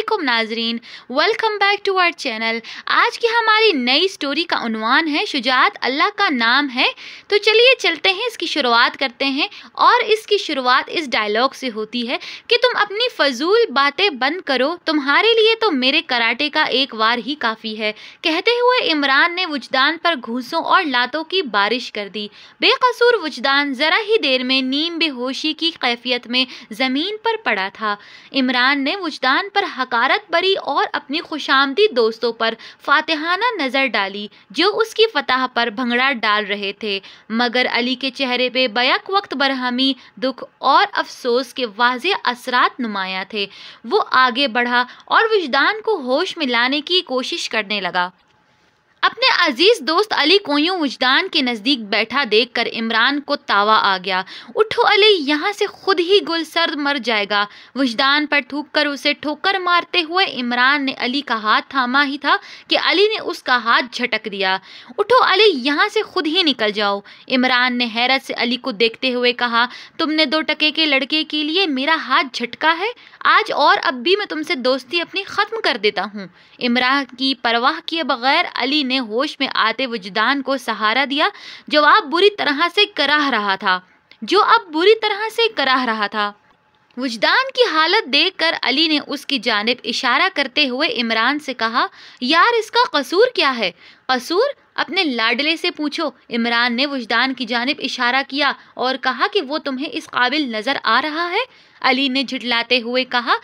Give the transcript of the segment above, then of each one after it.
अस्सलाम नाजरीन welcome back to our channel आज की हमारी नई स्टोरी का उनवान है शुजात अल्लाह का नाम है तो चलिए चलते हैं इसकी शुरुआत करते हैं और इसकी शुरुआत इस डायलॉग से होती है कि तुम अपनी फजूल बातें बंद करो तुम्हारे लिए तो मेरे कराटे का एक वार ही काफ़ी है कहते हुए इमरान ने वजदान पर घूसों और लातों की बारिश कर दी बेकसूर वजदान ज़रा ही देर में नीम बेहोशी की कैफियत में ज़मीन पर पड़ा था इमरान ने वजदान पर हकारत भरी और अपनी खुशामदी दोस्तों पर फातहाना नज़र डाली जो उसकी फतह पर भंगड़ा डाल रहे थे मगर अली के चेहरे पे बैक वक्त बरहमी दुख और अफसोस के वाज असरात नुमाया थे वो आगे बढ़ा और वजदान को होश में लाने की कोशिश करने लगा अपने अजीज़ दोस्त अली यूं वजदान के नज़दीक बैठा देखकर इमरान को तावा आ गया उठो अली यहाँ से खुद ही गुल सर्द मर जाएगा वजदान पर थूक कर उसे ठोकर मारते हुए इमरान ने अली का हाथ थामा ही था कि अली ने उसका हाथ झटक दिया उठो अली यहाँ से खुद ही निकल जाओ इमरान ने हैरत से अली को देखते हुए कहा तुमने दो टके के लड़के के लिए मेरा हाथ झटका है आज और अब भी मैं तुमसे दोस्ती अपनी ख़त्म कर देता हूँ इमरान की परवाह किए बगैर अली ने ने होश में आते वजदान को सहारा दिया जो आप बुरी तरह से कराह रहा था जो अब बुरी तरह से कराह रहा था वजदान की हालत देखकर अली ने उसकी जानब इशारा करते हुए इमरान से कहा यार इसका कसूर क्या है कसूर अपने लाडले से पूछो इमरान ने वजदान की जानब इशारा किया और कहा कि वो तुम्हें इस काबिल नज़र आ रहा है अली ने झिटलाते हुए कहा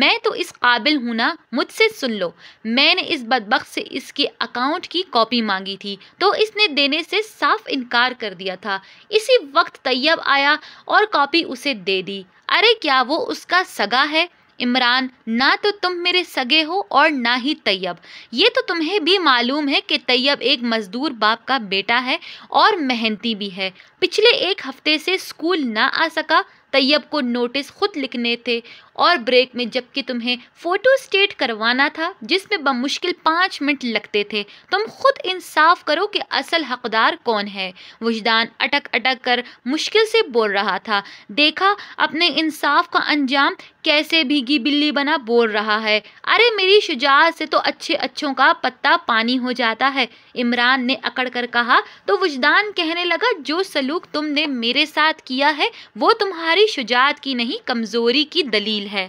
मैं तो इस काबिल हूँ ना मुझसे सुन लो मैंने इस बदबक से इसके अकाउंट की कॉपी मांगी थी तो इसने देने से साफ इनकार कर दिया था इसी वक्त तैयब आया और कॉपी उसे दे दी अरे क्या वो उसका सगा है इमरान ना तो तुम मेरे सगे हो और ना ही तैयब ये तो तुम्हें भी मालूम है कि तैयब एक मज़दूर बाप का बेटा है और मेहनती भी है पिछले एक हफ्ते से स्कूल ना आ सका तैयब को नोटिस खुद लिखने थे और ब्रेक में जबकि तुम्हें फ़ोटो स्टेट करवाना था जिसमें बमुश्किल पाँच मिनट लगते थे तुम खुद इंसाफ करो कि असल हकदार कौन है वजदान अटक अटक कर मुश्किल से बोल रहा था देखा अपने इंसाफ का अंजाम कैसे भीगी बिल्ली बना बोल रहा है अरे मेरी शुजात से तो अच्छे अच्छों का पत्ता पानी हो जाता है इमरान ने अकड़ कर कहा तो वजदान कहने लगा जो सलूक तुमने मेरे साथ किया है वो तुम्हारी कोई शुजात की नहीं कमज़ोरी की दलील है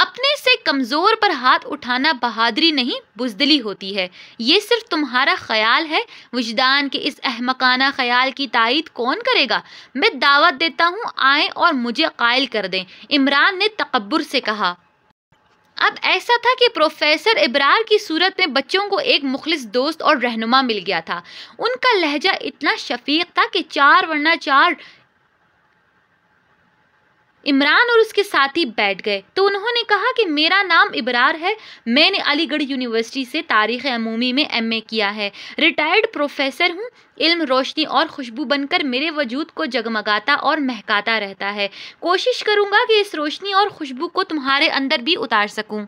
अपने से कमज़ोर पर हाथ उठाना बहादरी नहीं बुजदली होती है ये सिर्फ तुम्हारा ख्याल है वजदान के इस अहमकाना ख्याल की तायद कौन करेगा मैं दावत देता हूँ आए और मुझे कायल कर दें इमरान ने तकबर से कहा अब ऐसा था कि प्रोफेसर इब्रार की सूरत में बच्चों को एक मुखलिस दोस्त और रहनुमा मिल गया था उनका लहजा इतना शफीक था कि चार वरना चार इमरान और उसके साथी बैठ गए तो उन्होंने कहा कि मेरा नाम इबरार है मैंने अलीगढ़ यूनिवर्सिटी से तारीख़ अमूमी में एमए किया है रिटायर्ड प्रोफेसर हूँ इल्म रोशनी और खुशबू बनकर मेरे वजूद को जगमगाता और महकाता रहता है कोशिश करूँगा कि इस रोशनी और खुशबू को तुम्हारे अंदर भी उतार सकूँ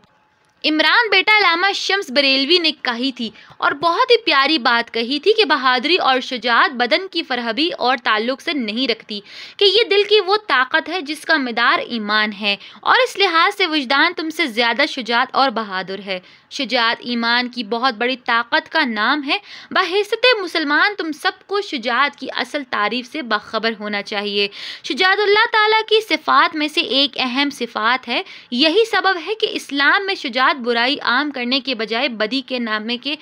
इमरान बेटा लामा शम्स बरेलवी ने कही थी और बहुत ही प्यारी बात कही थी कि बहादुरी और शुजात बदन की फरहबी और ताल्लुक से नहीं रखती कि ये दिल की वो ताकत है जिसका मदार ईमान है और इस लिहाज से वजदान तुमसे ज़्यादा शुजात और बहादुर है शुजात ईमान की बहुत बड़ी ताकत का नाम है बहसत मुसलमान तुम सबको शुजात की असल तारीफ से बाखबर होना चाहिए शुजातल्ला ताली की सिफ़ात में से एक अहम सिफ़ात है यही सबब है कि इस्लाम में शुजात साथ बुराई आम करने के बजाय बदी के नामे के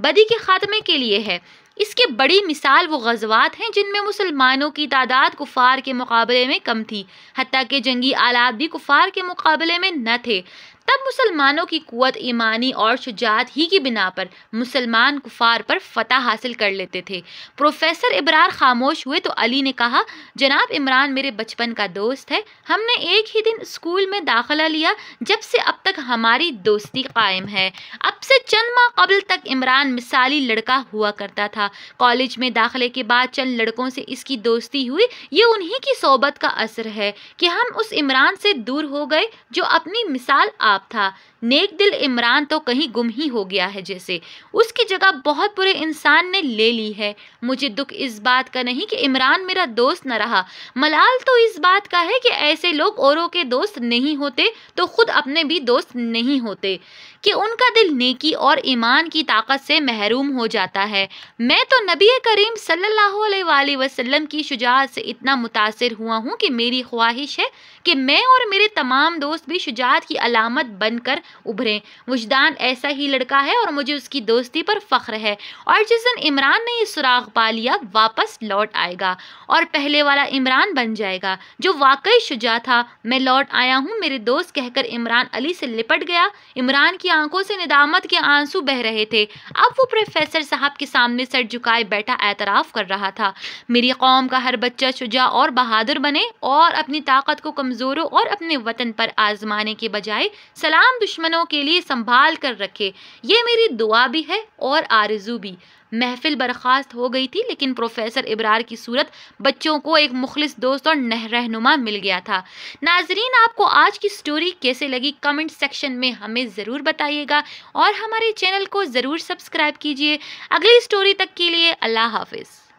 बदी के खात्मे के लिए है इसके बड़ी मिसाल वो गजवात हैं जिनमें मुसलमानों की तादाद कुफार के मुकाबले में कम थी हती के जंगी आलात भी कुफार के मुकाबले में न थे तब मुसलमानों की कुत ईमानी और शुजात ही की बिना पर मुसलमान कुफार पर फतह हासिल कर लेते थे प्रोफेसर इबरार खामोश हुए तो अली ने कहा जनाब इमरान मेरे बचपन का दोस्त है हमने एक ही दिन स्कूल में दाखिला लिया जब से अब तक हमारी दोस्ती कायम है अब से चंद माह कबल तक इमरान मिसाली लड़का हुआ करता था कॉलेज में दाखिले के बाद चंद लड़कों से इसकी दोस्ती हुई ये उन्हीं की सोबत का असर है कि हम उस इमरान से दूर हो गए जो अपनी मिसाल आप था नेक दिल इमरान तो कहीं गुम ही हो गया है जैसे उसकी जगह बहुत बुरे इंसान ने ले ली है मुझे दुख इस बात का नहीं कि इमरान मेरा दोस्त न रहा मलाल तो इस बात का है कि ऐसे लोग औरों के दोस्त नहीं होते तो खुद अपने भी दोस्त नहीं होते कि उनका दिल नेकी और ईमान की ताकत से महरूम हो जाता है मैं तो नबी करीम सल्लल्लाहु अलैहि वसल्लम की शुजात से इतना मुतासर हुआ हूँ कि मेरी ख्वाहिश है कि मैं और मेरे तमाम दोस्त भी शुजात की अलामत बनकर उभरे वजदान ऐसा ही लड़का है और मुझे उसकी दोस्ती पर फ़ख्र है और जिस दिन इमरान ने ये सुराग पा लिया वापस लौट आएगा और पहले वाला इमरान बन जाएगा जो वाकई शुजा था मैं लौट आया हूँ मेरे दोस्त कहकर इमरान अली से लिपट गया इमरान की आंखों से निदामत के आंसू बह रहे थे अब वो प्रोफेसर साहब के सामने सर झुकाए बैठा एतराफ़ कर रहा था मेरी कौम का हर बच्चा शुजा और बहादुर बने और अपनी ताकत को कमज़ोरों और अपने वतन पर आजमाने के बजाय सलाम दुश्मन दुश्मनों के लिए संभाल कर रखे ये मेरी दुआ भी है और आरजू भी महफिल बर्खास्त हो गई थी लेकिन प्रोफेसर इब्रार की सूरत बच्चों को एक मुखलिस दोस्त और रहनुमा मिल गया था नाजरीन आपको आज की स्टोरी कैसे लगी कमेंट सेक्शन में हमें ज़रूर बताइएगा और हमारे चैनल को ज़रूर सब्सक्राइब कीजिए अगली स्टोरी तक के लिए अल्लाह हाफिज़